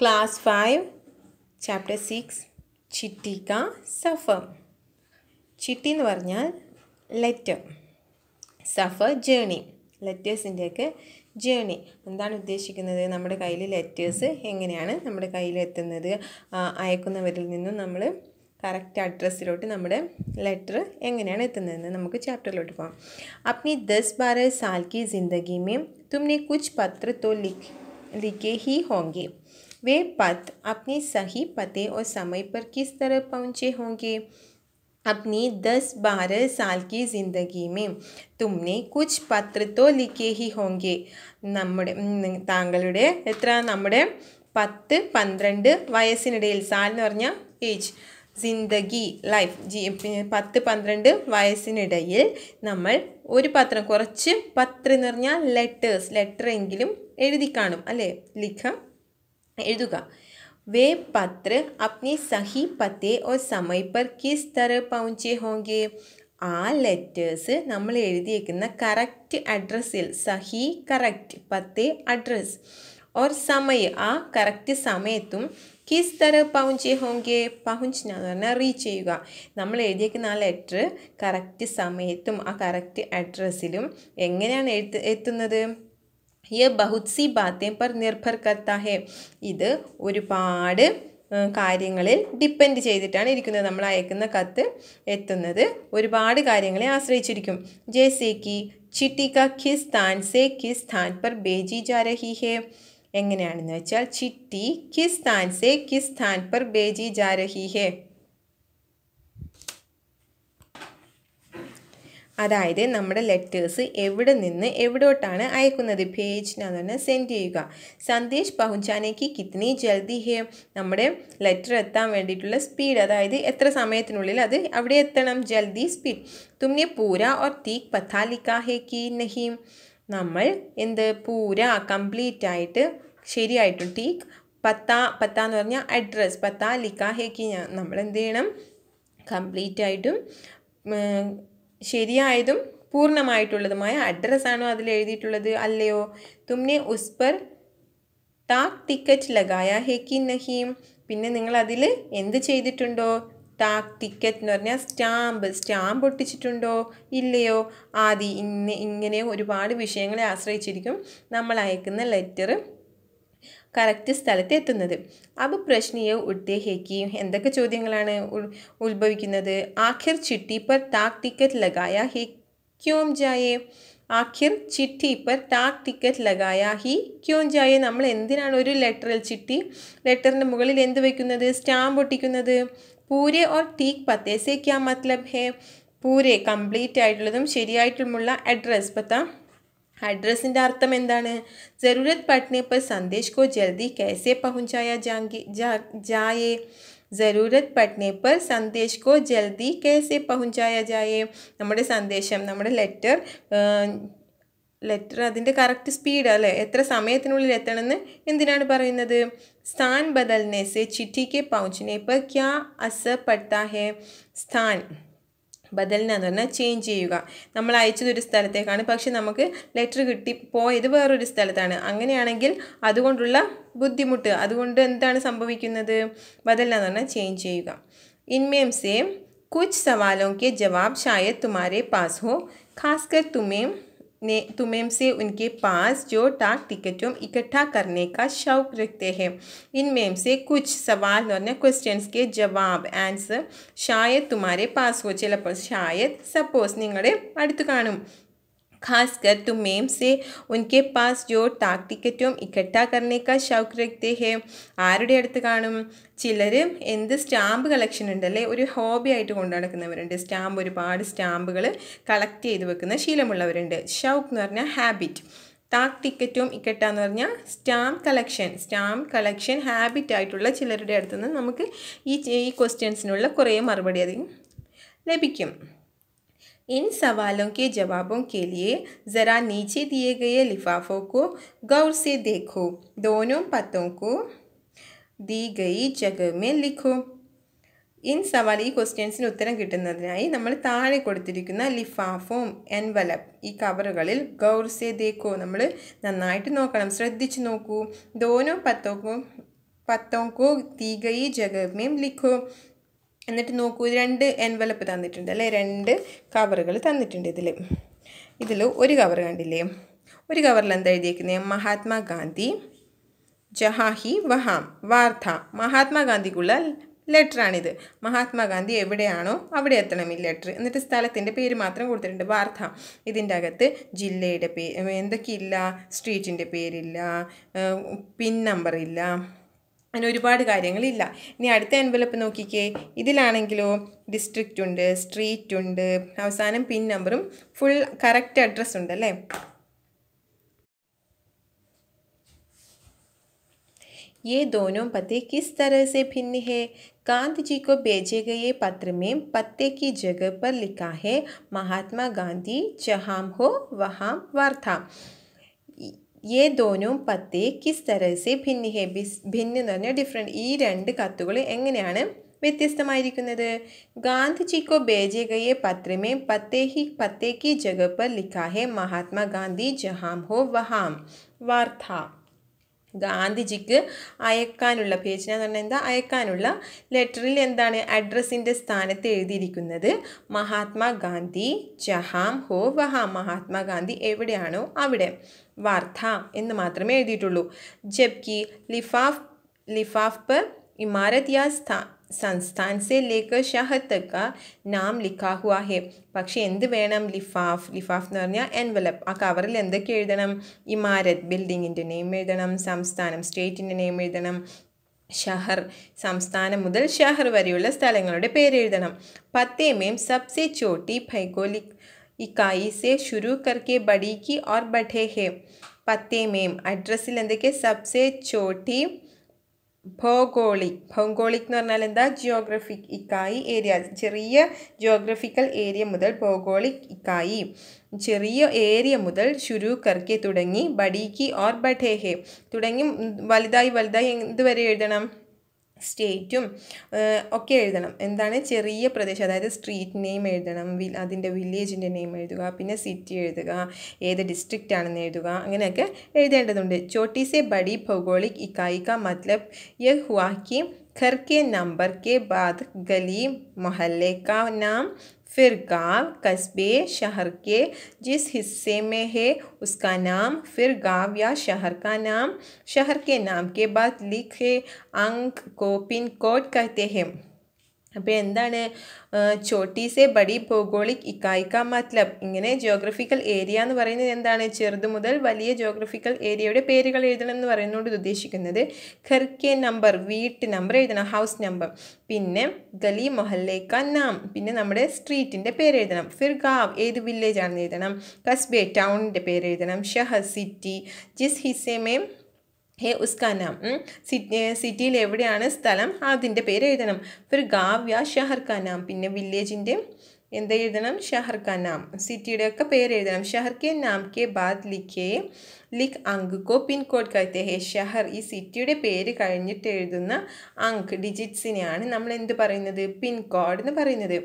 Class 5, Chapter 6, Chitti ka Suffer. ചിട്ടി എന്ന് പറഞ്ഞാൽ ലെറ്റർ സഫർ ജേണി ലെറ്റേഴ്സിൻ്റെയൊക്കെ ജേണി എന്താണ് ഉദ്ദേശിക്കുന്നത് നമ്മുടെ കയ്യിൽ ലെറ്റേഴ്സ് എങ്ങനെയാണ് നമ്മുടെ കയ്യിൽ എത്തുന്നത് അയക്കുന്നവരിൽ നിന്നും നമ്മൾ കറക്റ്റ് അഡ്രസ്സിലോട്ട് നമ്മുടെ ലെറ്റർ എങ്ങനെയാണ് എത്തുന്നതെന്ന് നമുക്ക് ചാപ്റ്ററിലോട്ട് പോകാം അപ്നി ദസ് ബാര സാൽ കി ജിന്ദഗി മേ തുമ്നെ കുച്ച് പത്ര തോ ലിഖ് ലിഖേ ഹി ഹോങ്കേ वे पथ अपने सही पते और समय पर किस तरह पहुँचे होंगे अपनी दस बारह साल की ज़िंदगी में തുമ്നെ കുച്ച് പത്രത്തോ ലിക്കേ ഹി ഹോങ്കെ നമ്മുടെ താങ്കളുടെ എത്ര നമ്മുടെ പത്ത് പന്ത്രണ്ട് വയസ്സിനിടയിൽ സാൽ എന്ന് പറഞ്ഞാൽ ഏജ് ജിന്ദഗി ലൈഫ് ജി പത്ത് പന്ത്രണ്ട് വയസ്സിനിടയിൽ നമ്മൾ ഒരു പത്രം കുറച്ച് പത്രം എന്ന് പറഞ്ഞാൽ ലെറ്റേഴ്സ് ലെറ്റർ എങ്കിലും എഴുതി കാണും അല്ലേ ലിഖ എഴുതുക വേ പത്ര അപ്നി സഹി पते ഓ സമയ പർ കിസ് തറ पहुँचे होंगे ആ ലെറ്റേഴ്സ് നമ്മൾ എഴുതിയേക്കുന്ന കറക്റ്റ് അഡ്രസ്സിൽ സഹി കറക്റ്റ് പത്തെ അഡ്രസ് ഓർ സമയ ആ കറക്റ്റ് സമയത്തും കിസ് തറ പൗഞ്ചേ ഹോങ്കേ പൗഞ്ച് എന്ന് പറഞ്ഞാൽ റീച്ച് ചെയ്യുക നമ്മൾ എഴുതിയേക്കുന്ന ആ ലെറ്റർ കറക്റ്റ് സമയത്തും ആ കറക്റ്റ് അഡ്രസ്സിലും എങ്ങനെയാണ് എഴുത്ത് എത്തുന്നത് യെ ബഹുത്സി ബാത്തേം പർ നിർഭർ കത്താഹെ ഇത് ഒരുപാട് കാര്യങ്ങളിൽ ഡിപ്പെൻഡ് ചെയ്തിട്ടാണ് ഇരിക്കുന്നത് നമ്മൾ അയക്കുന്ന കത്ത് എത്തുന്നത് ഒരുപാട് കാര്യങ്ങളെ ആശ്രയിച്ചിരിക്കും കി ചിട്ടിക കിസ് താൻ സേ കിസ് താൻ പർ ബേജി ജാരഹി ഹേ എങ്ങനെയാണെന്ന് വെച്ചാൽ ചിട്ടി കിസ് താൻ സേ കിസ് താൻ പർ ബേജി ജാരഹി ഹേ അതായത് നമ്മുടെ ലെറ്റേഴ്സ് എവിടെ നിന്ന് എവിടോട്ടാണ് അയക്കുന്നത് പേജിനകത്ത് പറഞ്ഞാൽ സെൻഡ് ചെയ്യുക സന്ദേശ് പഹുഞ്ചാനേക്ക് കിത്നി ജൽദി ഹേ നമ്മുടെ ലെറ്റർ എത്താൻ വേണ്ടിയിട്ടുള്ള സ്പീഡ് അതായത് എത്ര സമയത്തിനുള്ളിൽ അത് അവിടെ എത്തണം ജൽദി സ്പീഡ് തുമ്നെ പൂര ഓർ തീക് പഥാലിക്ക ഹേ കി നഹീം നമ്മൾ എന്ത് പൂര കംപ്ലീറ്റ് ആയിട്ട് ശരിയായിട്ടും തീക് പത്ത പത്ത എന്ന് പറഞ്ഞാൽ അഡ്രസ്സ് പത്ത ലിക്ക ഹേക്ക് നമ്മൾ എന്ത് ചെയ്യണം കംപ്ലീറ്റ് ആയിട്ടും ശരിയായതും പൂർണ്ണമായിട്ടുള്ളതുമായ അഡ്രസ്സാണോ അതിൽ എഴുതിയിട്ടുള്ളത് അല്ലയോ തുമ്നെ ഉസ്പർ താക് ടിക്കറ്റ് ലഗായ ഹെക്കി നഹീം പിന്നെ നിങ്ങൾ അതിൽ എന്ത് ചെയ്തിട്ടുണ്ടോ താക് ടിക്കറ്റ് എന്ന് പറഞ്ഞാൽ സ്റ്റാമ്പ് സ്റ്റാമ്പ് ഒട്ടിച്ചിട്ടുണ്ടോ ഇല്ലയോ ആദി ഇങ്ങനെ ഇങ്ങനെ ഒരുപാട് വിഷയങ്ങളെ ആശ്രയിച്ചിരിക്കും നമ്മൾ അയക്കുന്ന ലെറ്റർ കറക്റ്റ് സ്ഥലത്ത് എത്തുന്നത് അബ് പ്രശ്നീയ ഉദ്ദേഹേക്ക് എന്തൊക്കെ ചോദ്യങ്ങളാണ് ഉത്ഭവിക്കുന്നത് ആഖിർ ചിട്ടി പർ താക് ടിക്കറ്റ് ലഗായ ഹി ക്യോം ജായേ ആഖിർ ചിട്ടി പർ ടാക് ടിക്കറ്റ് ലഗായ ഹി ക്യോം ജായേ നമ്മൾ എന്തിനാണ് ഒരു ലെറ്ററിൽ ചിട്ടി ലെറ്ററിൻ്റെ മുകളിൽ എന്ത് വയ്ക്കുന്നത് സ്റ്റാമ്പ് ഒട്ടിക്കുന്നത് പൂരെ ഓർ ടീക്ക് പത്തേസേക്കാ മത്ലബ് ഹേ പൂരെ കംപ്ലീറ്റ് ആയിട്ടുള്ളതും ശരിയായിട്ടുമുള്ള അഡ്രസ് പത്താം അഡ്രസ്സിൻ്റെ അർത്ഥം എന്താണ് ജറൂരത് പഠ്നെ പർ സന്ദേശ് കോ ജൽദി കേസെ പഹുഞ്ചായ ജാങ്കി ജായേ ജറൂരത് പഠ്നെ പർ സന്ദേശ് കോ ജൽദി കേസെ പഹുഞ്ചായ ജായേ നമ്മുടെ സന്ദേശം നമ്മുടെ ലെറ്റർ ലെറ്റർ അതിൻ്റെ കറക്റ്റ് സ്പീഡ് അല്ലേ എത്ര സമയത്തിനുള്ളിൽ എത്തണമെന്ന് എന്തിനാണ് പറയുന്നത് സ്ഥാൻ ബദൽനെ സെ ചിട്ടിക്ക് പൗഞ്ചിനെ പർ ക്യാ അസ പെട്ടാ ഹെ സ്ഥാൻ ബദലിന എന്ന് പറഞ്ഞാൽ ചേഞ്ച് ചെയ്യുക നമ്മൾ അയച്ചത് ഒരു സ്ഥലത്തേക്കാണ് പക്ഷെ നമുക്ക് ലെറ്റർ കിട്ടി പോയത് വേറൊരു സ്ഥലത്താണ് അങ്ങനെയാണെങ്കിൽ അതുകൊണ്ടുള്ള ബുദ്ധിമുട്ട് അതുകൊണ്ട് എന്താണ് സംഭവിക്കുന്നത് ബദലിന എന്ന് പറഞ്ഞാൽ ചേഞ്ച് ചെയ്യുക ഇൻമേം സെയിം കുച്ച് സവാലോ ജവാബ് ശായത് തുമാരെ പാസ് ഹോ ഖാസ്കർ തുമേം ने तुमेम से उनके पास जो डाक टिकटों इकट्ठा करने का शौक रखते हैं इनमें से कुछ सवाल और क्वेश्चंस के जवाब आंसर शायद तुम्हारे पास हो ചിലപ്പോൾ शायद सपोज നിങ്ങളുടെ അടുത്ത് കാണും खासकर तो मेम से उनके पास जो ടാക്ടിക്കറ്റും ഇക്കട്ട കർണേക്ക ഷൗക്ക് രക്തേഹേ ആരുടെ അടുത്ത് കാണും ചിലർ എന്ത് സ്റ്റാമ്പ് കളക്ഷൻ ഉണ്ടല്ലേ ഒരു ഹോബി ആയിട്ട് കൊണ്ടു സ്റ്റാമ്പ് ഒരുപാട് സ്റ്റാമ്പുകൾ കളക്ട് ചെയ്ത് വെക്കുന്ന ശീലമുള്ളവരുണ്ട് ഷൗക്ക് എന്ന് പറഞ്ഞാൽ ഹാബിറ്റ് താക് ടിക്കറ്റും ഇക്കട്ട പറഞ്ഞാൽ stamp collection stamp collection habit ആയിട്ടുള്ള ചിലരുടെ അടുത്തുനിന്ന് നമുക്ക് ഈ ഈ ക്വസ്റ്റ്യൻസിനുള്ള കുറേ മറുപടി അധികം ലഭിക്കും इन सवालों के जवाबों के लिए ज़रा नीचे दिए गए लिफाफों को गौर से देखो दोनों पतों को दी गई जगह में लिखो ഇൻ സവാൽ ഈ ക്വസ്റ്റ്യൻസിന് ഉത്തരം കിട്ടുന്നതിനായി നമ്മൾ താഴെ കൊടുത്തിരിക്കുന്ന ലിഫാഫോം എൻവലപ്പ് ഈ കവറുകളിൽ ഗൗർസെ ദേക്കോ നമ്മൾ നന്നായിട്ട് നോക്കണം ശ്രദ്ധിച്ചു നോക്കൂ ദോനോ പത്തോക്കോ പത്തോക്കോ തീകൈ ജഗമേം ലിഖോ എന്നിട്ട് നോക്കൂ രണ്ട് എൻവലപ്പ് തന്നിട്ടുണ്ട് അല്ലേ രണ്ട് കവറുകൾ തന്നിട്ടുണ്ട് ഇതിൽ ഇതിൽ ഒരു കവർ കണ്ടില്ലേ ഒരു കവറിൽ എന്താ എഴുതിയേക്കുന്നത് മഹാത്മാഗാന്ധി ജഹാഹി വഹാം വാർത്ത മഹാത്മാഗാന്ധിക്കുള്ള ലെറ്ററാണിത് മഹാത്മാഗാന്ധി എവിടെയാണോ അവിടെ എത്തണം ഈ ലെറ്റർ എന്നിട്ട് സ്ഥലത്തിൻ്റെ പേര് മാത്രം കൊടുത്തിട്ടുണ്ട് വാർത്ത ഇതിൻ്റെ അകത്ത് ജില്ലയുടെ പേ എന്തൊക്കെയില്ല സ്ട്രീറ്റിൻ്റെ പേരില്ല പിൻ നമ്പറില്ല അങ്ങനെ ഒരുപാട് കാര്യങ്ങളില്ല ഇനി അടുത്ത എൻവലപ്പ് നോക്കിക്കേ ഇതിലാണെങ്കിലോ ഡിസ്ട്രിക്റ്റ് ഉണ്ട് സ്ട്രീറ്റ് ഉണ്ട് അവസാനം പിൻ നമ്പറും ഫുൾ കറക്റ്റ് അഡ്രസ്സ് ഉണ്ട് അല്ലേ ये दोनों पते किस तरह से भिन्न है कांत जी को भेजे गए पत्र में पत्ते की जगह पर लिखा है महात्मा गांधी जहां हो वहां യേ ദോനും പത്തേ കിസ് തരസെ ഭിന്നി ഹെ ബിസ് ഭിന്ന് എന്ന് പറഞ്ഞാൽ ഡിഫറെൻറ്റ് ഈ രണ്ട് കത്തുകൾ എങ്ങനെയാണ് വ്യത്യസ്തമായിരിക്കുന്നത് ഗാന്ധിജിക്കോ ബേജേഗയെ പത്രമേ പത്തേഹി പത്തേക്കി ജഗപ്പർ ലിഖാഹെ മഹാത്മാഗാന്ധി ജഹാം ഹോ വഹാം വാർത്ത ഗാന്ധിജിക്ക് അയക്കാനുള്ള പേജിന എന്ന് പറഞ്ഞാൽ എന്താ അയക്കാനുള്ള ലെറ്ററിൽ എന്താണ് അഡ്രസ്സിൻ്റെ സ്ഥാനത്ത് എഴുതിയിരിക്കുന്നത് മഹാത്മാഗാന്ധി ജഹാം ഹോ വഹാം മഹാത്മാഗാന്ധി എവിടെയാണോ അവിടെ വാർത്ത എന്ന് മാത്രമേ എഴുതിയിട്ടുള്ളൂ ജബ്കി ലിഫാഫ് ലിഫാഫ് पर ഇമാരത് യാ संस्थान से लेकर शहर तक നാം नाम लिखा പക്ഷേ എന്ത് വേണം ലിഫാഫ് ലിഫാഫ് എന്ന് പറഞ്ഞാൽ എൻവലപ്പ് ആ കവറിൽ എന്തൊക്കെ എഴുതണം ഇമാരത് ബിൽഡിങ്ങിൻ്റെ നെയിം എഴുതണം സംസ്ഥാനം സ്റ്റേറ്റിൻ്റെ നെയിം എഴുതണം ഷഹർ സംസ്ഥാനം മുതൽ ഷഹർ വരെയുള്ള സ്ഥലങ്ങളുടെ പേരെഴുതണം പത്തേമേം സബ്സെ ചോട്ടി ഭൈഗോലിക് इकाई से शुरू करके बड़ी की और बढ़े है पत्ते में अड्रसिल सबसे छोटी ഭൗഗോളിക് ഭൗഗോളിക് എന്ന് പറഞ്ഞാൽ എന്താ ജിയോഗ്രഫിക് ഇക്കായി ഏരിയ ചെറിയ ജിയോഗ്രഫിക്കൽ ഏരിയ മുതൽ ഭൗഗോളിക് ഇക്കായി ചെറിയ ഏരിയ മുതൽ ശുരു കർക്കെ തുടങ്ങി ബഡീക്കി ഓർ ബഡേഹെ തുടങ്ങി വലുതായി വലുതായി എന്തുവരെ എഴുതണം സ്റ്റേറ്റും ഒക്കെ എഴുതണം എന്താണ് ചെറിയ പ്രദേശം അതായത് സ്ട്രീറ്റ് നെയിം എഴുതണം വി അതിൻ്റെ വില്ലേജിൻ്റെ നെയിം എഴുതുക പിന്നെ സിറ്റി എഴുതുക ഏത് ഡിസ്ട്രിക്റ്റ് ആണെന്ന് എഴുതുക അങ്ങനെയൊക്കെ എഴുതേണ്ടതുണ്ട് ചോട്ടി സെ ബഡി ഭൗഗോളിക് ഇക്കായിക്ക മത്ലബ് യെ ഹുവാക്കി ഖർ കെ നമ്പർ के बाद गली मोहल्ले का नाम फिर गांव कस्बे शहर के जिस हिस्से में है उसका नाम फिर गांव या शहर का नाम शहर के नाम के बाद लिखे अंक को पिन कोड कहते हैं അപ്പോൾ എന്താണ് ചോട്ടീസെ ബഡി ഭൗഗോളിക് ഇക്കായിക്ക മാത്ലബ് ഇങ്ങനെ ജോഗ്രഫിക്കൽ ഏരിയ എന്ന് പറയുന്നത് എന്താണ് ചെറുത് മുതൽ വലിയ ജോഗ്രഫിക്കൽ ഏരിയയുടെ പേരുകൾ എഴുതണം എന്ന് പറയുന്നതുകൊണ്ട് ഇത് ഉദ്ദേശിക്കുന്നത് ഖർക്കെ നമ്പർ വീട്ട് നമ്പർ എഴുതണം ഹൗസ് നമ്പർ പിന്നെ ഗലി മൊഹല്ലേക്ക നാം പിന്നെ നമ്മുടെ സ്ട്രീറ്റിൻ്റെ പേര് എഴുതണം ഫിർ ഗാവ് ഏത് വില്ലേജാണെന്ന് എഴുതണം കസ്ബെ ടൗണിൻ്റെ പേര് എഴുതണം ഷഹ സിറ്റി ജിസ് ഹിസേമേം ഹേ ഉസ്കാ നാം സിറ്റിയിൽ എവിടെയാണ് സ്ഥലം അതിൻ്റെ പേര് എഴുതണം ഒരു ഗാവ്യ യാ ഷഹർ കാ പിന്നെ വില്ലേജിൻ്റെ എന്ത് എഴുതണം ഷഹർ കാ നാം സിറ്റിയുടെ ഒക്കെ പേര് എഴുതണം ഷഹർ കെ നാം കെ ബാദ് ലിഖേ ലിഖ് അങ്ക് കോ പിൻകോഡ് കത്തെ ഹേ ഷഹർ ഈ സിറ്റിയുടെ പേര് കഴിഞ്ഞിട്ട് എഴുതുന്ന അങ്ക് ഡിജിറ്റ്സിനെയാണ് നമ്മൾ എന്ത് പറയുന്നത് പിൻകോഡ് എന്ന് പറയുന്നത്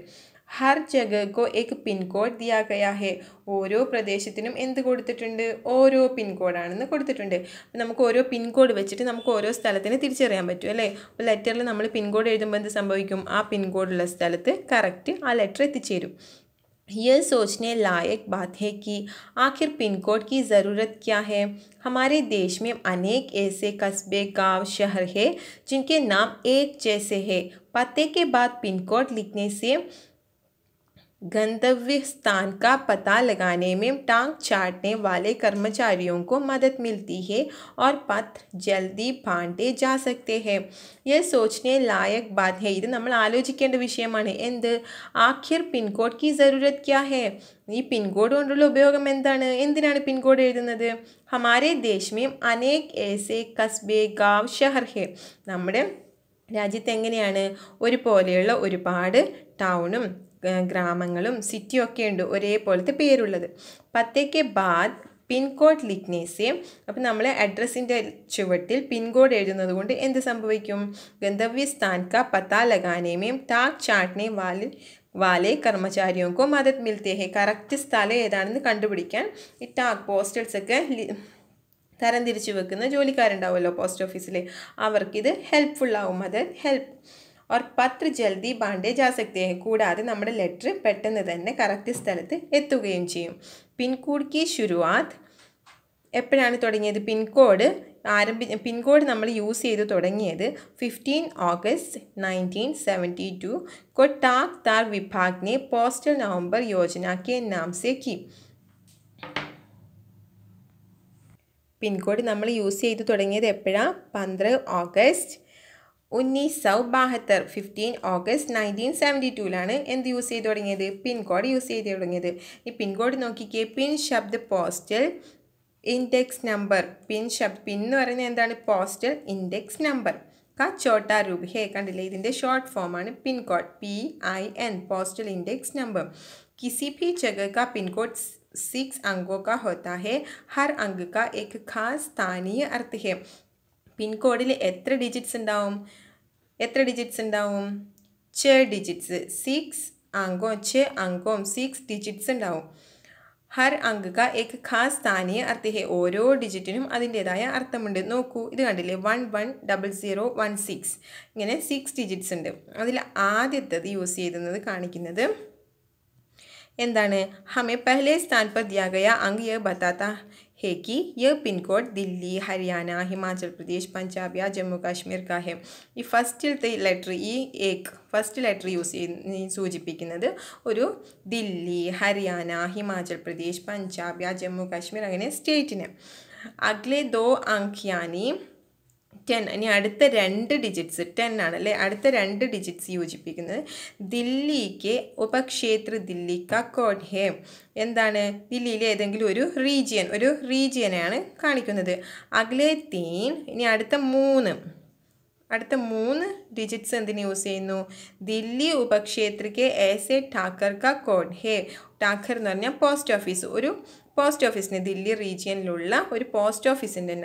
ഹർ ജഗക്കോ എക് പിൻകോഡ് ദിയാകയാഹെ ഓരോ പ്രദേശത്തിനും എന്ത് കൊടുത്തിട്ടുണ്ട് ഓരോ പിൻകോഡാണെന്ന് കൊടുത്തിട്ടുണ്ട് അപ്പം നമുക്ക് ഓരോ പിൻകോഡ് വെച്ചിട്ട് നമുക്ക് ഓരോ സ്ഥലത്തിന് തിരിച്ചറിയാൻ പറ്റും അല്ലേ അപ്പോൾ ലെറ്ററിൽ നമ്മൾ പിൻകോഡ് എഴുതുമ്പോൾ എന്ത് സംഭവിക്കും ആ പിൻകോഡുള്ള സ്ഥലത്ത് കറക്റ്റ് ആ ലെറ്റർ എത്തിച്ചേരും यह सोचने लायक बात है कि आखिर पिन कोड की ज़रूरत क्या है हमारे देश में अनेक ऐसे कस्बे गांव शहर है जिनके नाम एक जैसे है पते के बाद पिन कोड लिखने से गंतव्य स्थान का पता लगाने में टांग चाटने वाले कर्मचारियों को मदद मिलती है और पत्र जल्दी बांटे जा सकते हैं यह सोचने लायक बात है ഇത് നമ്മൾ ആലോചിക്കേണ്ട വിഷയമാണ് എന്ത് ആഖിർ പിൻകോഡ് കി ജറൂരത് ക്യാ है ഈ പിൻകോഡ് കൊണ്ടുള്ള ഉപയോഗം എന്താണ് എന്തിനാണ് പിൻകോഡ് എഴുതുന്നത് ഹമാരെ ദേശമേ അനേക് ഏസെ കസ്ബെ ഗാവ് ഷഹർ ഹെ നമ്മുടെ രാജ്യത്ത് എങ്ങനെയാണ് ഒരുപോലെയുള്ള ഒരുപാട് ടൗണും ഗ്രാമങ്ങളും സിറ്റിയും ഒക്കെ ഉണ്ട് ഒരേപോലത്തെ പേരുള്ളത് പത്തേക്ക് ബാദ് പിൻകോഡ് ലിഗ്നേസെ അപ്പോൾ നമ്മൾ അഡ്രസ്സിൻ്റെ ചുവട്ടിൽ പിൻകോഡ് എഴുതുന്നത് കൊണ്ട് എന്ത് സംഭവിക്കും ഗന്ധവ്യ സ്ഥാൻക പത്താ ലഗാനേമേം ടാക് ചാട്ടിനെയും വാലിൽ വാലെ കർമ്മചാരിയോക്കോ മദത് മിൽത്തേ കറക്റ്റ് സ്ഥലം ഏതാണെന്ന് കണ്ടുപിടിക്കാൻ ഈ ടാക് പോസ്റ്റൽസൊക്കെ തരംതിരിച്ച് വെക്കുന്ന ജോലിക്കാരുണ്ടാവുമല്ലോ പോസ്റ്റ് ഓഫീസിൽ അവർക്കിത് ഹെൽപ്പ്ഫുള്ളാവും അത് ഹെൽപ്പ് ഓർ പത്ര ജൽദി ബാണ്ടേ ജാ സക്തേ കൂടാതെ നമ്മുടെ ലെറ്റർ പെട്ടെന്ന് തന്നെ കറക്റ്റ് സ്ഥലത്ത് എത്തുകയും ചെയ്യും പിൻകോഡ് കി ശുരുവാത് എപ്പോഴാണ് തുടങ്ങിയത് പിൻകോഡ് ആരംഭി പിൻകോഡ് നമ്മൾ യൂസ് ചെയ്ത് തുടങ്ങിയത് fifteen August nineteen seventy two കൊട്ടാക് താർ വിഭാഗ്നെ പോസ്റ്റൽ നവംബർ യോജന കെ നാം സെ കി പിൻകോഡ് നമ്മൾ യൂസ് ചെയ്ത് തുടങ്ങിയത് എപ്പോഴാണ് പന്ത്രണ്ട് ഓഗസ്റ്റ് ഉന്നീസ് സൗ ബാഹത്തർ ഫിഫ്റ്റീൻ ഓഗസ്റ്റ് നയൻറ്റീൻ സെവൻറ്റി ടുവിലാണ് എന്ത് യൂസ് ചെയ്ത് തുടങ്ങിയത് പിൻകോഡ് യൂസ് ചെയ്ത് തുടങ്ങിയത് ഈ പിൻകോഡ് നോക്കിക്കേ പിൻ ശബ്ദ പോസ്റ്റൽ ഇൻഡെക്സ് നമ്പർ പിൻ ശബ്ദ പിൻ എന്ന് പറയുന്നത് എന്താണ് പോസ്റ്റൽ ഇൻഡെക്സ് നമ്പർ കച്ചോട്ട രൂപ ഹേ കണ്ടില്ലേ ഇതിൻ്റെ ഷോർട്ട് ഫോമാണ് pin code P I N postal index number किसी भी जगह का पिन कोड सिक्स अंकों का होता है हर अंक का एक खास स्थानीय अर्थ है പിൻകോഡിൽ എത്ര ഡിജിറ്റ്സ് ഉണ്ടാവും എത്ര ഡിജിറ്റ്സ് ഉണ്ടാവും ചെ ഡിജിറ്റ്സ് സിക്സ് അംഗവും ചെ അംഗവും സിക്സ് ഡിജിറ്റ്സ് ഉണ്ടാവും ഹർ അങ്ക ക എക് ഖാസ് സ്ഥാനീയ അർത്ഥ ഹെ ഓരോ ഡിജിറ്റിനും അതിൻ്റേതായ അർത്ഥമുണ്ട് നോക്കൂ ഇത് കണ്ടില്ലേ one one double zero one six ഇങ്ങനെ സിക്സ് ഡിജിറ്റ്സ് ഉണ്ട് അതിൽ ആദ്യത്തത് യൂസ് ചെയ്തത് കാണിക്കുന്നത് എന്താണ് ഹമേ പെഹ്ലെ സ്ഥാൻ പർ ദിയാ അങ്ക് യ ബത്താത്ത है कि यह पिन कोड दिल्ली हरियाणा हिमाचल प्रदेश पंजाब या जम्मू कश्मीर का है ഈ ഫസ്റ്റിലത്തെ ലെറ്റർ ഈ ഏക്ക് ഫസ്റ്റ് ലെറ്റർ യൂസ് സൂചിപ്പിക്കുന്നത് ഒരു ദില്ലി ഹരിയാന ഹിമാചൽ പ്രദേശ് പഞ്ചാബ് യാ ജമ്മു കാശ്മീർ അങ്ങനെ സ്റ്റേറ്റിനെ അഗ്ലെ ദോ അങ്ക് യാനി ടെൻ ഇനി അടുത്ത രണ്ട് ഡിജിറ്റ്സ് ടെൻ ആണ് അല്ലേ അടുത്ത രണ്ട് ഡിജിറ്റ്സ് യോജിപ്പിക്കുന്നത് ദില്ലിക്ക് ഉപക്ഷേത്ര ദില്ലി ക കോഡ്ഹേ എന്താണ് ദില്ലിയിലെ ഏതെങ്കിലും ഒരു റീജിയൻ ഒരു റീജിയനെയാണ് കാണിക്കുന്നത് അഗ്ലേ തീൻ ഇനി അടുത്ത മൂന്ന് അടുത്ത മൂന്ന് ഡിജിറ്റ്സ് എന്തിന് യൂസ് ചെയ്യുന്നു ദില്ലി ഉപക്ഷേത്രക്ക് ഏസ് എ ടാക്കർ കോഡ് ഹേ ടാക്കർ എന്ന് പറഞ്ഞാൽ പോസ്റ്റ് ഓഫീസ് ഒരു പോസ്റ്റ് ഓഫീസിന് ദില്ലി റീജിയനിലുള്ള ഒരു പോസ്റ്റ് ഓഫീസിൻ്റെ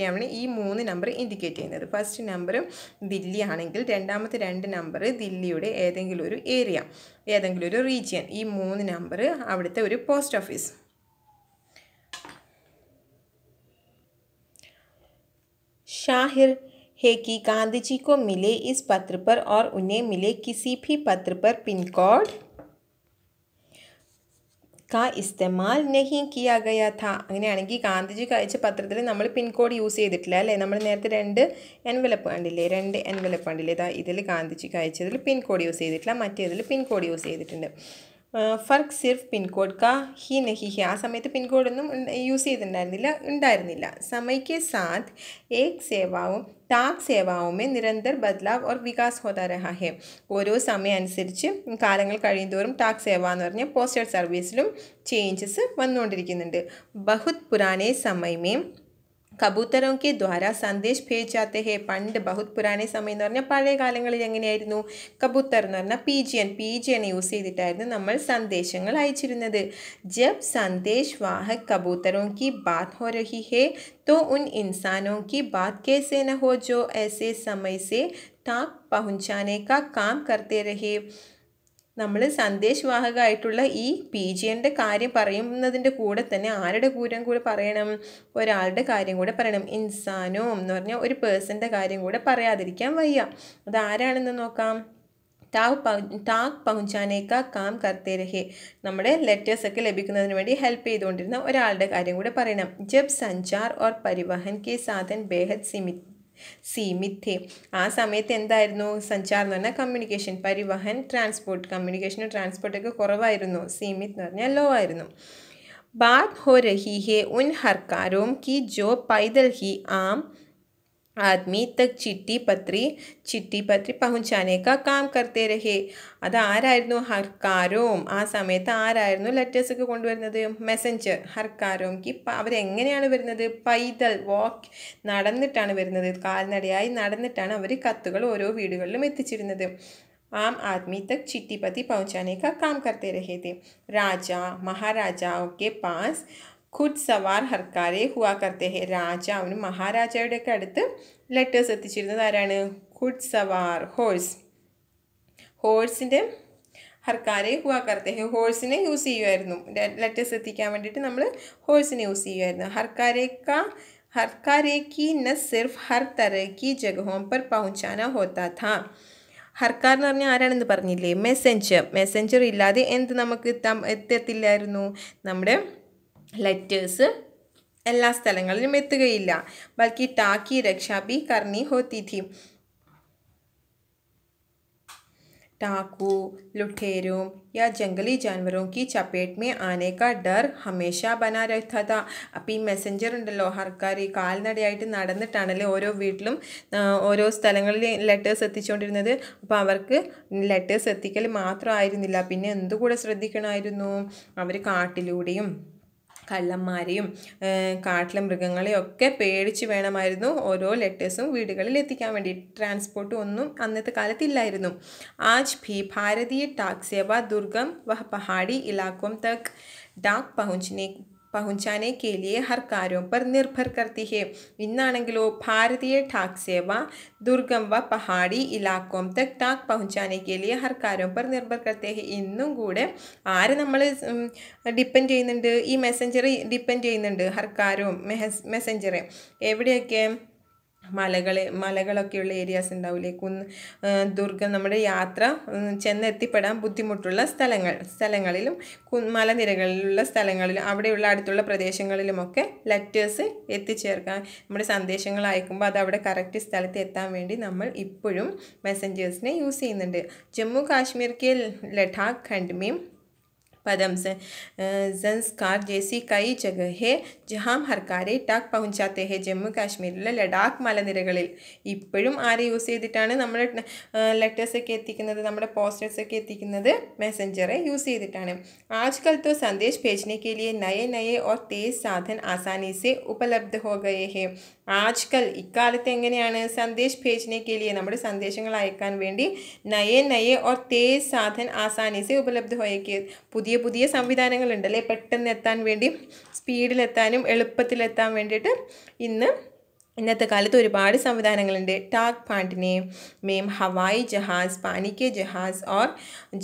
ഒക്കെയാണ് ഈ മൂന്ന് നമ്പർ ഇൻഡിക്കേറ്റ് ചെയ്യുന്നത് ഫസ്റ്റ് നമ്പർ ദില്ലി ആണെങ്കിൽ രണ്ടാമത്തെ രണ്ട് നമ്പർ ദില്ലിയുടെ ഏതെങ്കിലും ഒരു ഏരിയ ഏതെങ്കിലും ഒരു റീജിയൻ ഈ മൂന്ന് നമ്പർ അവിടുത്തെ ഒരു പോസ്റ്റ് ഓഫീസ് ഷാഹിർ है कि गांधी जी को मिले ഓർ पत्र മിലേ കിസി ഭി मिले किसी भी का ഇസ്തെമാൽ നഹി കിയ ഗയ ഥ അങ്ങനെയാണെങ്കിൽ ഗാന്ധിജി കഴിച്ച പത്രത്തിൽ നമ്മൾ പിൻകോഡ് യൂസ് ചെയ്തിട്ടില്ല അല്ലേ നമ്മൾ നേരത്തെ രണ്ട് എൻവലപ്പ് കണ്ടില്ലേ രണ്ട് എൻവലപ്പ് കണ്ടില്ലേ ഇതാ ഇതിൽ ഗാന്ധിജി കഴിച്ചതിൽ പിൻകോഡ് യൂസ് ചെയ്തിട്ടില്ല മറ്റേതിൽ പിൻകോഡ് യൂസ് ചെയ്തിട്ടുണ്ട് ഫർക്ക് സിർഫ് പിൻകോഡ് കാ ഹി നഹി ഹി ആ സമയത്ത് പിൻകോഡൊന്നും യൂസ് ചെയ്തിട്ടുണ്ടായിരുന്നില്ല ഉണ്ടായിരുന്നില്ല സമയക്ക് സാത്ത് ഏക് സേവാവും താക് സേവാവുമേ നിരന്തർ ബദ്ലാവ് ഓർ വികാസ് ഹോതാ രഹാ ഓരോ സമയം അനുസരിച്ച് കാലങ്ങൾ കഴിയുന്തോറും ടാക് സേവ എന്ന് പറഞ്ഞ പോസ്റ്റൽ സർവീസിലും ചേഞ്ചസ് വന്നുകൊണ്ടിരിക്കുന്നുണ്ട് ബഹുത് പുരാനേ സമയമേ कबूतरों के द्वारा संदेश भेज जाते हैं पंड बहुत पुराने समय पाले कबूतर पीजियन पीजियन यूस नाम सदेश अयचिद जब सदेश वाह कबूतरों की बात हो रही है तो उन इंसानों की बात कैसे न हो जो ऐसे समय से ताक पहुंचाने का काम करते रहे നമ്മൾ സന്ദേശവാഹകമായിട്ടുള്ള ഈ പി എൻ്റെ കാര്യം പറയുന്നതിൻ്റെ കൂടെ തന്നെ ആരുടെ കൂരം കൂടെ പറയണം ഒരാളുടെ കാര്യം കൂടെ പറയണം ഇൻസാനോ എന്ന് പറഞ്ഞാൽ ഒരു പേഴ്സൻ്റെ കാര്യം കൂടെ പറയാതിരിക്കാൻ വയ്യ അത് ആരാണെന്ന് നോക്കാം ടാക് ടാക് പഹുഞ്ചാനേക്ക കാം കർത്തേ രഹേ നമ്മുടെ ലെറ്റേഴ്സൊക്കെ ലഭിക്കുന്നതിന് വേണ്ടി ഹെൽപ്പ് ചെയ്തുകൊണ്ടിരുന്ന ഒരാളുടെ കാര്യം കൂടെ പറയണം ജബ് സഞ്ചാർ ഓർ പരിവഹൻ കെ സാധൻ ബേഹദ് സിമിത് സി മിഥേൻ ആ സമയത്ത് എന്തായിരുന്നു സഞ്ചാർ എന്ന് പറഞ്ഞാൽ കമ്മ്യൂണിക്കേഷൻ പരിവഹൻ ട്രാൻസ്പോർട്ട് കമ്മ്യൂണിക്കേഷനും ട്രാൻസ്പോർട്ടൊക്കെ കുറവായിരുന്നു സീമിത് എന്ന് പറഞ്ഞാൽ ലോ ആയിരുന്നു ബാഗ് ഹോ രഹി है उन हरकारों की जो पैदल ही आम आदमी तक चिट्टी पत्री ചിട്ടി പത്രി പഹുഞ്ചാനേക്ക കാം കർത്തേ രഹേ അതാരായിരുന്നു ഹർക്കാരോം ആ സമയത്ത് ആരായിരുന്നു ലെറ്റേഴ്സൊക്കെ കൊണ്ടുവരുന്നത് മെസ്സഞ്ചർ ഹർക്കാരോം കി അവരെങ്ങനെയാണ് വരുന്നത് പൈതൽ വാക്ക് നടന്നിട്ടാണ് വരുന്നത് കാൽനടയായി നടന്നിട്ടാണ് അവർ കത്തുകൾ ഓരോ വീടുകളിലും എത്തിച്ചിരുന്നത് ആം ആദ്മി തക് ചിട്ടിപ്പത്തി പहुंचाने का काम करते रहे थे राजा महाराजाओं के पास ഖുദ് സവാർ ഹർക്കാരെ ഹുവാ കർത്തേഹെ രാജാവിന് മഹാരാജയുടെ ഒക്കെ അടുത്ത് ലെറ്റേഴ്സ് എത്തിച്ചിരുന്നത് ആരാണ് ഖുദ് സവാർ ഹോഴ്സ് ഹോഴ്സിൻ്റെ ഹർക്കാരെ ഹുവാ കർത്തേഹെ ഹോഴ്സിനെ യൂസ് ചെയ്യുമായിരുന്നു ലെറ്റേഴ്സ് എത്തിക്കാൻ വേണ്ടിയിട്ട് നമ്മൾ ഹോഴ്സിനെ യൂസ് ചെയ്യുമായിരുന്നു ഹർക്കാരേക്ക हरकारे ന സിർഫ് ഹർ हर ജഗഹോം की जगहों पर ഹർക്കാർ എന്ന് പറഞ്ഞാൽ ആരാണെന്ന് പറഞ്ഞില്ലേ മെസ്സഞ്ചർ മെസ്സഞ്ചർ ഇല്ലാതെ എന്ത് നമുക്ക് എത്താം എത്തത്തില്ലായിരുന്നു നമ്മുടെ ലെറ്റേഴ്സ് എല്ലാ സ്ഥലങ്ങളിലും എത്തുകയില്ല ബൽക്കി ടാക്കി രക്ഷാബി കർണി ഹോത്തി തി टाकू യാ ജംഗലി जंगली जानवरों की चपेट में ഡർ का ഹമേഷ ബനാ രഹ്താ അപ്പോൾ ഈ മെസ്സഞ്ചർ ഉണ്ടല്ലോ ഹർക്കാർ ഈ കാൽനടയായിട്ട് നടന്നിട്ടാണല്ലേ ഓരോ വീട്ടിലും ഓരോ സ്ഥലങ്ങളിൽ ലെറ്റേഴ്സ് എത്തിച്ചുകൊണ്ടിരുന്നത് അപ്പം അവർക്ക് ലെറ്റേഴ്സ് എത്തിക്കൽ മാത്രമായിരുന്നില്ല പിന്നെ എന്തുകൂടെ ശ്രദ്ധിക്കണമായിരുന്നു അവർ കാട്ടിലൂടെയും കള്ളന്മാരെയും കാട്ടിലെ മൃഗങ്ങളെയും ഒക്കെ പേടിച്ച് വേണമായിരുന്നു ഓരോ ലെറ്റേഴ്സും വീടുകളിൽ എത്തിക്കാൻ വേണ്ടി ട്രാൻസ്പോർട്ടും ഒന്നും അന്നത്തെ കാലത്തില്ലായിരുന്നു ആജ് ഭി ഭാരതീയ ടാക്സേവ ദുർഗം വഹ് പഹാടി ഇലാക്കോം തക് ഡാക് പഹുഞ്ചിനെ पहुंचाने के लिए हर कार्यों पर निर्भर करती है इन्नाणो भारतीय डाक सेवा दुर्गम व पहाड़ी इलाकों तक डाक पहुंचाने के लिए हर कार्यों पर निर्भर करते हैं ഇന്നും കൂടെ ആരെ നമ്മൾ ഡിപ്പെൻഡ് ചെയ്യുന്നുണ്ട് ഈ മെസ്സഞ്ചർ ഡിപ്പെൻഡ് ചെയ്യുന്നുണ്ട് ഹർക്കാരും മെഹസ് മെസ്സഞ്ചറ് എവിടെയൊക്കെ മലകളെ മലകളൊക്കെയുള്ള ഏരിയാസ് ഉണ്ടാവില്ലേ കുന്ന് ദുർഗം നമ്മുടെ യാത്ര ചെന്നെത്തിപ്പെടാൻ ബുദ്ധിമുട്ടുള്ള സ്ഥലങ്ങൾ സ്ഥലങ്ങളിലും മലനിരകളിലുള്ള സ്ഥലങ്ങളിലും അവിടെയുള്ള അടുത്തുള്ള പ്രദേശങ്ങളിലുമൊക്കെ ലെറ്റേഴ്സ് എത്തിച്ചേർക്കാൻ നമ്മുടെ സന്ദേശങ്ങൾ അയക്കുമ്പോൾ അത് അവിടെ കറക്റ്റ് സ്ഥലത്ത് എത്താൻ വേണ്ടി നമ്മൾ ഇപ്പോഴും മെസ്സഞ്ചേഴ്സിനെ യൂസ് ചെയ്യുന്നുണ്ട് ജമ്മു കാശ്മീർക്ക് ലഡാഖ് ഖണ്ഡ് पदम जंसकार जैसी कई जगह है जहाँ ഹർക്കാരെ ടാക് പൗഞ്ചാത്തെ ഹെ ജമ്മു കാശ്മീരിലെ ലഡാക്ക് മലനിരകളിൽ ഇപ്പോഴും ആരെ യൂസ് ചെയ്തിട്ടാണ് നമ്മൾ ലെറ്റേഴ്സൊക്കെ എത്തിക്കുന്നത് നമ്മുടെ പോസ്റ്റേഴ്സൊക്കെ എത്തിക്കുന്നത് മെസ്സഞ്ചറെ യൂസ് ചെയ്തിട്ടാണ് ആജ്കൽ തോ സന്ദേശ് ഭേജനെ കെ ലിയെ നയെ നയെ ഓർ തേസ് സാധൻ ആസാനി സെ ഉപലബ്ധ ഹോ ഗയേ ഹെ ആജ്കൽ ഇക്കാലത്ത് എങ്ങനെയാണ് സന്ദേശ് ഭേജനെ കേലിയെ നമ്മുടെ സന്ദേശങ്ങൾ അയക്കാൻ വേണ്ടി നയെ നയെ ഓർ തേജ് സാധൻ ആസാനിസെ ഉപലബ്ധ ഹോയക്കെ പുതിയ പുതിയ സംവിധാനങ്ങളുണ്ടല്ലേ പെട്ടെന്ന് എത്താൻ വേണ്ടി സ്പീഡിലെത്താനും എളുപ്പത്തിലെത്താൻ വേണ്ടിയിട്ട് ഇന്ന് ഇന്നത്തെ കാലത്ത് ഒരുപാട് സംവിധാനങ്ങളുണ്ട് ടാക് പാണ്ടിനെ മേം ഹവായ് ജഹാസ് പാനിക്കെ ജഹാസ് ഓർ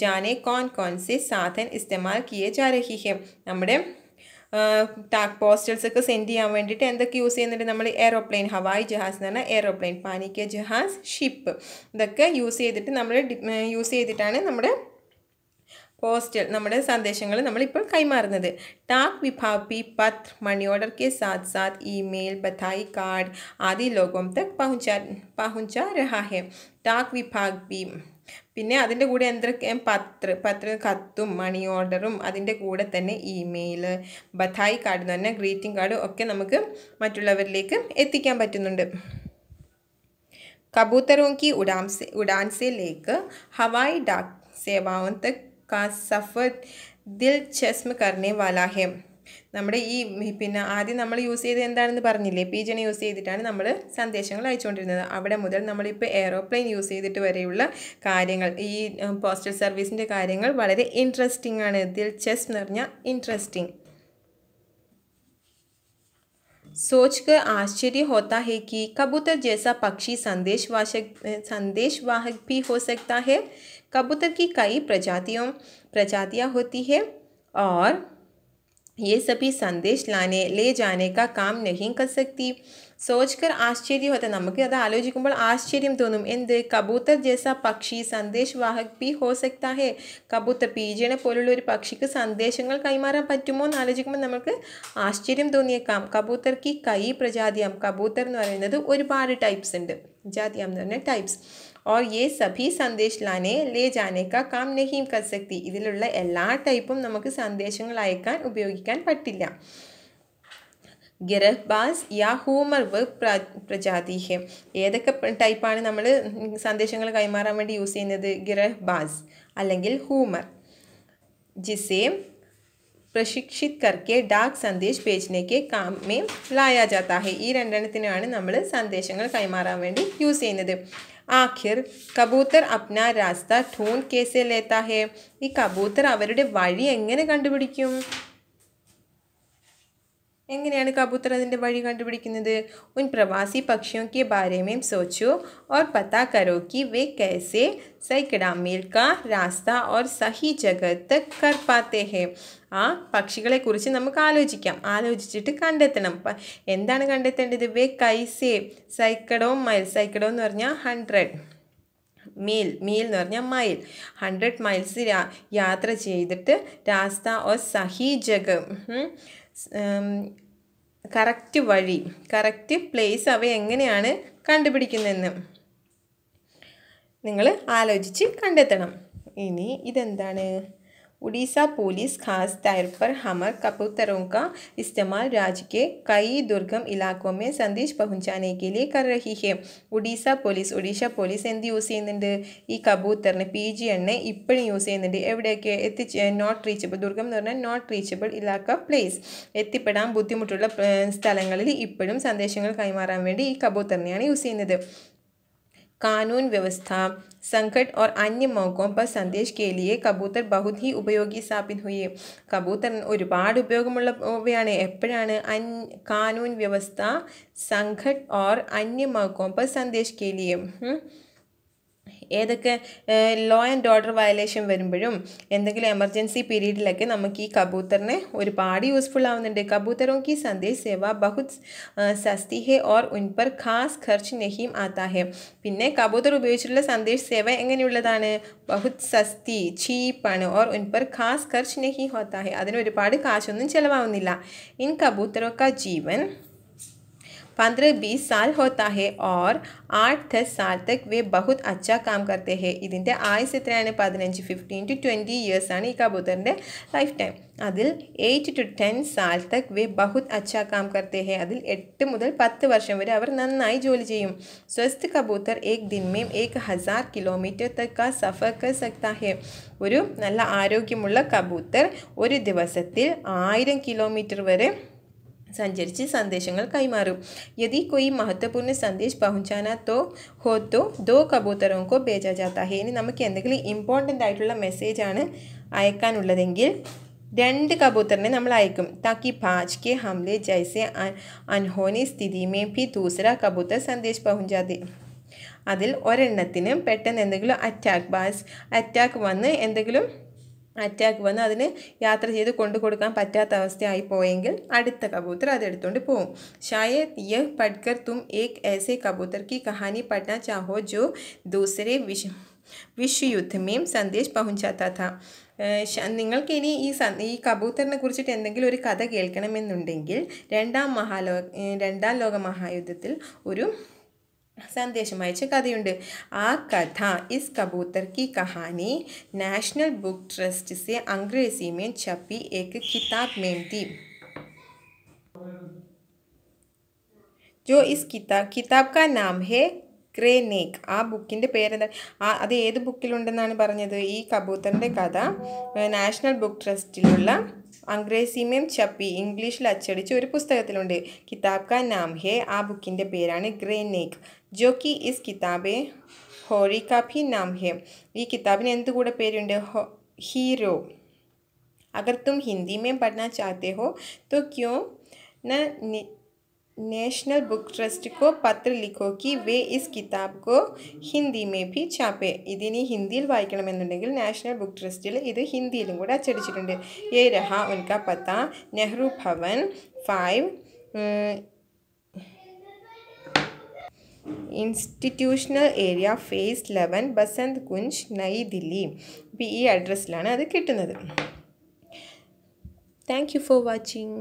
ജാനെ കോൺ കോൺസെ സാധൻ ഇസ്തമാൽ കിയെ ജാരഹിഹെ നമ്മുടെ ടാക് പോസ്റ്റൽസ് ഒക്കെ സെൻഡ് ചെയ്യാൻ വേണ്ടിട്ട് എന്തൊക്കെ യൂസ് ചെയ്തി നമ്മൾ എയർപ്ലെയിൻ ഹവായി ജഹാസ് എന്നാണോ എയർപ്ലെയിൻ പാനിക്ക ജഹാസ് ഷിപ്പ് ദക്ക യൂസ് ചെയ്തിട്ട് നമ്മൾ യൂസ് ചെയ്തിട്ടാണ് നമ്മുടെ പോസ്റ്റൽ നമ്മുടെ സന്ദേശങ്ങളെ നമ്മൾ ഇപ്പോൾ കൈമാറുന്നത് ടാക് വിഭാഗ് പി പാത്ത് മണി ഓർഡർ के साथ-साथ ഇമെയിൽ, ബതായി കാർഡ് आदि लोगों तक पहुंचा पहुंचा रहा है। ടാക് വിഭാഗ് പി പിന്നെ അതിൻ്റെ കൂടെ എന്തൊക്കെ പത്ര പത്ര കത്തും മണി ഓർഡറും അതിൻ്റെ കൂടെ തന്നെ ഇമെയിൽ ബഥായി കാർഡ് എന്ന് പറഞ്ഞാൽ ഗ്രീറ്റിംഗ് കാർഡ് ഒക്കെ നമുക്ക് മറ്റുള്ളവരിലേക്ക് എത്തിക്കാൻ പറ്റുന്നുണ്ട് കബൂത്തറോം കി ഉഡാംസെ ഉഡാൻസെയിലേക്ക് ഹവായ് ഡാക് സേവാവൻ തക് കാ സഫർ ദിൽ ചസ്മ കർണേ വാലാഹേം நம்மடி இ பின்ன আদি நம்ம யூஸ் செய்ததான்னு പറഞ്ഞில்லை பீஜன யூஸ் ചെയ്തിட்டானே நம்ம સંદેશங்களை அழிச்சி கொண்டின்றது. அவட முதல்ல நம்ம இப்போ ஏரோப்ளேன் யூஸ் செய்துட்ட வரையுள்ள காரியங்கள் இந்த போஸ்டல் சர்வீசிண்டே காரியங்கள் വളരെ இன்ட்ரஸ்டிங்கான எதில் செஸ் நெர்냐 இன்ட்ரஸ்டிங். सोचकर आश्चर्य होता है कि कबूतर जैसा पक्षी संदेश वाहक संदेश वाहक भी हो सकता है। कबूतर की कई प्रजातियों प्रजातियां होती है और ये सभी संदेश लाने ले जाने का काम नहीं कर सकती सोचकर आश्चर्य होता नमक आलोच आश्चर्य तोहू ए कबूतर जैसा पक्षी संदेश वाहक भी हो सकता है कबूतर पीजे पक्षी को सदेश कईमा पो आलोच नमुक आश्चर्य तोह कबूतर की कई प्रजाति कबूतर और टाइप्स जाति टाइप्स और ये सभी संदेश लाने ले जाने का काम नहीं कर सकती इला टाइप नमुक सदेश अयक उपयोग पटी ग्रहबास् या हूम प्रजाति ऐप सदेश कईमा वे यूस ग्रहबास् अलग हूमर जिसे प्रशिक्षित करके डाक संदेश भेजने के काम में लाया जाता है ई रण नंदेश कईमा वे यूस ആഖിർ കബൂത്തർ അപ്ന രാസ്ത ഠൂൺ കേസെ ലേത്താ ഈ കബൂത്തർ അവരുടെ വഴി എങ്ങനെ കണ്ടുപിടിക്കും എങ്ങനെയാണ് കബൂത്തർ അതിൻ്റെ വഴി കണ്ടുപിടിക്കുന്നത് ഉൻ പ്രവാസി പക്ഷിയോ കെ ബാരെ മേം ഓർ പത്താ കരോ കി വേ കേസെ സൈക്കടാ രാസ്ത ഓർ സഹി ജഗത്ത് കർ പാത്തേ ഹേ ആ പക്ഷികളെക്കുറിച്ച് നമുക്ക് ആലോചിക്കാം ആലോചിച്ചിട്ട് കണ്ടെത്തണം എന്താണ് കണ്ടെത്തേണ്ടത് വേ കൈസെ സൈക്കടോ മൈൽ സൈക്കടോ എന്ന് പറഞ്ഞാൽ ഹൺഡ്രഡ് മീൽ മീൽ എന്ന് പറഞ്ഞാൽ മൈൽ ഹൺഡ്രഡ് മൈൽസ് യാത്ര ചെയ്തിട്ട് രാസ്ത ഓർ സഹി ജഗം കറക്റ്റ് വഴി കറക്റ്റ് പ്ലേസ് അവ എങ്ങനെയാണ് കണ്ടുപിടിക്കുന്നതെന്ന് നിങ്ങൾ ആലോചിച്ച് കണ്ടെത്തണം ഇനി ഇതെന്താണ് उड़ीसा पुलिस खास तौर पर हमर कबूतरों का इस्तेमाल राज्य के कई दुर्गम इलाकों में संदेश पहुंचाने के लिए कर रही है ഒഡീസ പോലീസ് ഒഡീഷ പോലീസ് എന്ത് യൂസ് ചെയ്യുന്നുണ്ട് ഈ കബൂത്തറിന് പി ജി എണ്ണ ഇപ്പോഴും യൂസ് ചെയ്യുന്നുണ്ട് എവിടെയൊക്കെ എത്തിച്ച് നോട്ട് റീച്ചബിൾ ദുർഗം എന്ന് പറഞ്ഞാൽ നോട്ട് റീച്ചബിൾ ഇലാക്ക പ്ലേസ് എത്തിപ്പെടാൻ ബുദ്ധിമുട്ടുള്ള സ്ഥലങ്ങളിൽ ഇപ്പോഴും സന്ദേശങ്ങൾ കൈമാറാൻ വേണ്ടി ഈ കബൂത്തറിനെയാണ് യൂസ് ചെയ്യുന്നത് कानून व्यवस्था संकट और अन्य मौक़ों पर സന്ദേശ് के लिए കബൂത്തർ ബഹുത് ഹി ഉപയോഗി സാബിത് ഹുയെ കബൂത്തർ ഒരുപാട് ഉപയോഗമുള്ള ഉപയോഗമുള്ളവയാണ് എപ്പോഴാണ് അൻ കാനൂൻ വ്യവസ്ഥ സംഘട്ട് ഓർ അന്യ മൗക്കോം പർ സന്ദേശ് കെ लिए ഏതൊക്കെ ലോ ആൻഡ് ഓർഡർ വയലേഷൻ വരുമ്പോഴും എന്തെങ്കിലും എമർജൻസി പീരീഡിലൊക്കെ നമുക്ക് ഈ കബൂത്തറിനെ ഒരുപാട് യൂസ്ഫുൾ ആവുന്നുണ്ട് കബൂത്തറോ കി സന്ദേശ് സേവ ബഹുത് സസ്തി ഹെ ഓർ ഉൻപർ ഖാസ് ഖർച്ച് നെഹീം ആതാ ഹെ പിന്നെ കബൂത്തർ ഉപയോഗിച്ചിട്ടുള്ള സന്ദേശ് സേവ എങ്ങനെയുള്ളതാണ് ബഹുത് സസ്തി ചീപ്പാണ് ഓർ ഉൻപർ ഖാസ് ഖർച്ച് നെഹി ഹോത്താ ഹെ അതിന് ഒരുപാട് കാശൊന്നും ചിലവാകുന്നില്ല ഇൻ കബൂത്തറൊക്കെ ജീവൻ पंद्रह बीस साल होता है और आठ दस साल तक वे बहुत अच्छा काम करते हैं ഇതിൻ്റെ ആയുസ് എത്രയാണ് പതിനഞ്ച് ഫിഫ്റ്റീൻ ടു ട്വൻറ്റി ഇയേഴ്സാണ് ഈ കബൂതറിൻ്റെ ലൈഫ് ടൈം അതിൽ എയ്റ്റ് ടു ടെൻ സാൽ തക് വേ ബഹുത് അച്ഛാ കാം കർത്തേ ഹെ അതിൽ എട്ട് മുതൽ പത്ത് വർഷം വരെ അവർ നന്നായി ജോലി ചെയ്യും സ്വസ്ഥ കബൂത്തർ ഏക് ദിൻമേം ഏക് ഹസാർ കിലോമീറ്റർ തക് കാ സഫർ കർ സക്താ ഹെ ഒരു നല്ല ആരോഗ്യമുള്ള കബൂത്തർ ഒരു ദിവസത്തിൽ ആയിരം കിലോമീറ്റർ വരെ സഞ്ചരിച്ച് സന്ദേശങ്ങൾ കൈമാറും यदि कोई महत्वपूर्ण संदेश पहुंचाना तो हो तो दो कबूतरों को भेजा जाता है ഇനി നമുക്ക് എന്തെങ്കിലും ഇമ്പോർട്ടൻ്റ് ആയിട്ടുള്ള മെസ്സേജാണ് അയക്കാനുള്ളതെങ്കിൽ രണ്ട് കബൂത്തറിനെ നമ്മൾ അയക്കും താക്കി ഭാജ് കെ ഹംലെ ജൈസെ അൻഹോനി സ്ഥിതി മേ ഭി ദൂസര കബൂത്തർ സന്ദേശ് പഹുഞ്ചാതെ അതിൽ ഒരെണ്ണത്തിന് പെട്ടെന്ന് എന്തെങ്കിലും അറ്റാക്ക് ബാസ് അറ്റാക്ക് വന്ന് എന്തെങ്കിലും അറ്റാക്ക് വന്ന് അതിന് യാത്ര ചെയ്ത് കൊണ്ടു കൊടുക്കാൻ പറ്റാത്ത അവസ്ഥയായി പോയെങ്കിൽ അടുത്ത കബൂത്തർ അതെടുത്തുകൊണ്ട് പോവും ശായത് യ പഠിക്കർ തും ഏക് ഏസെ കബൂത്തർ കി കഹാനി പഠന ചാഹോ ജോ ദൂസരെ വിഷ വിശ്വ സന്ദേശ് പഹുഞ്ചാത്താത്ത ഥാ നിങ്ങൾക്ക് ഇനി ഈ സ ഈ കബൂത്തറിനെ കുറിച്ചിട്ട് എന്തെങ്കിലും ഒരു കഥ കേൾക്കണമെന്നുണ്ടെങ്കിൽ രണ്ടാം മഹാലോ രണ്ടാം ലോക മഹായുദ്ധത്തിൽ ഒരു ಸಂದೇಶಮಯ ಚಿಕ್ಕದಿಯுண்டு ಆ ಕಥಾ ಈ ಕಬೂತರ್ ಕೀ કહಾನಿ નેશનલ બુક ટ્રસ્ટ સે અંગ્રેસી મે น છપ્પી એક કિતાબ મેંતી જો ઇસ કિતાબ કિતાબ કા નામ હે ક્રેનિક આ બુક ઇнде પેરે આ આ એયદ બુક ઇલુંડનાન બરન્યાદ ઈ કબೂતરં เด કથા નેશનલ બુક ટ્રસ્ટ ઇલુલ્લા अंग्रेजी में छपी इंग्लिश अच्छर पुस्तक किताब का नाम है आ बुकि पेरान ने जो कि इस किताबे हॉरी का काफी नाम है ई किताबिने पेरु हीरो अगर तुम हिंदी में पढ़ना चाहते हो तो क्यों न नेशनल बुक ट्रस्ट को पत्र लिखो कि वे इस किताब को ഹിന്ദി മേ ഭി ചാപ്പേ ഇതിനി ഹിന്ദിയിൽ വായിക്കണമെന്നുണ്ടെങ്കിൽ നാഷണൽ ബുക്ക് ട്രസ്റ്റിൽ ഇത് ഹിന്ദിയിലും കൂടെ അച്ചടിച്ചിട്ടുണ്ട് ഏ രഹ ഉൻക പത്ത Nehru Bhavan five institutional area phase eleven Basant Kunj Nai Delhi അപ്പോൾ ഈ അഡ്രസ്സിലാണ് അത് കിട്ടുന്നത് താങ്ക് യു ഫോർ വാച്ചിങ്